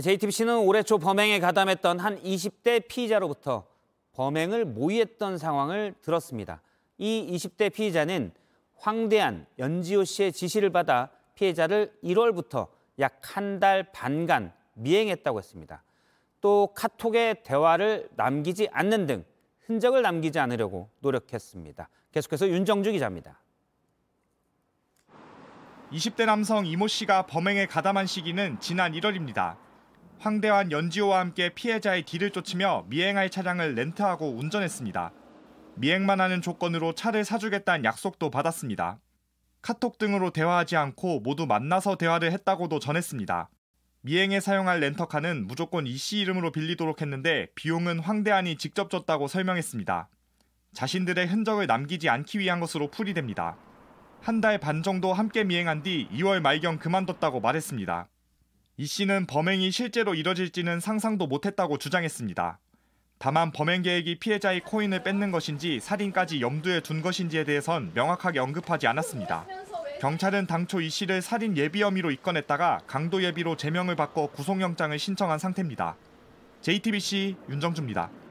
JTBC는 네, 올해 초 범행에 가담했던 한 20대 피의자로부터 범행을 모의했던 상황을 들었습니다. 이 20대 피의자는 황대한 연지호 씨의 지시를 받아 피해자를 1월부터 약 한 달 반간 미행했다고 했습니다. 또 카톡에 대화를 남기지 않는 등 흔적을 남기지 않으려고 노력했습니다. 계속해서 윤정주 기자입니다. 20대 남성 이모 씨가 범행에 가담한 시기는 지난 1월입니다. 황대환 연지호와 함께 피해자의 뒤를 쫓으며 미행할 차량을 렌트하고 운전했습니다. 미행만 하는 조건으로 차를 사주겠다는 약속도 받았습니다. 카톡 등으로 대화하지 않고 모두 만나서 대화를 했다고도 전했습니다. 미행에 사용할 렌터카는 무조건 이 씨 이름으로 빌리도록 했는데 비용은 황대안이 직접 줬다고 설명했습니다. 자신들의 흔적을 남기지 않기 위한 것으로 풀이됩니다. 한 달 반 정도 함께 미행한 뒤 2월 말경 그만뒀다고 말했습니다. 이 씨는 범행이 실제로 이뤄질지는 상상도 못했다고 주장했습니다. 다만 범행 계획이 피해자의 코인을 뺏는 것인지 살인까지 염두에 둔 것인지에 대해선 명확하게 언급하지 않았습니다. 경찰은 당초 이 씨를 살인 예비 혐의로 입건했다가 강도 예비로 제명을 받고 구속영장을 신청한 상태입니다. JTBC 윤정주입니다.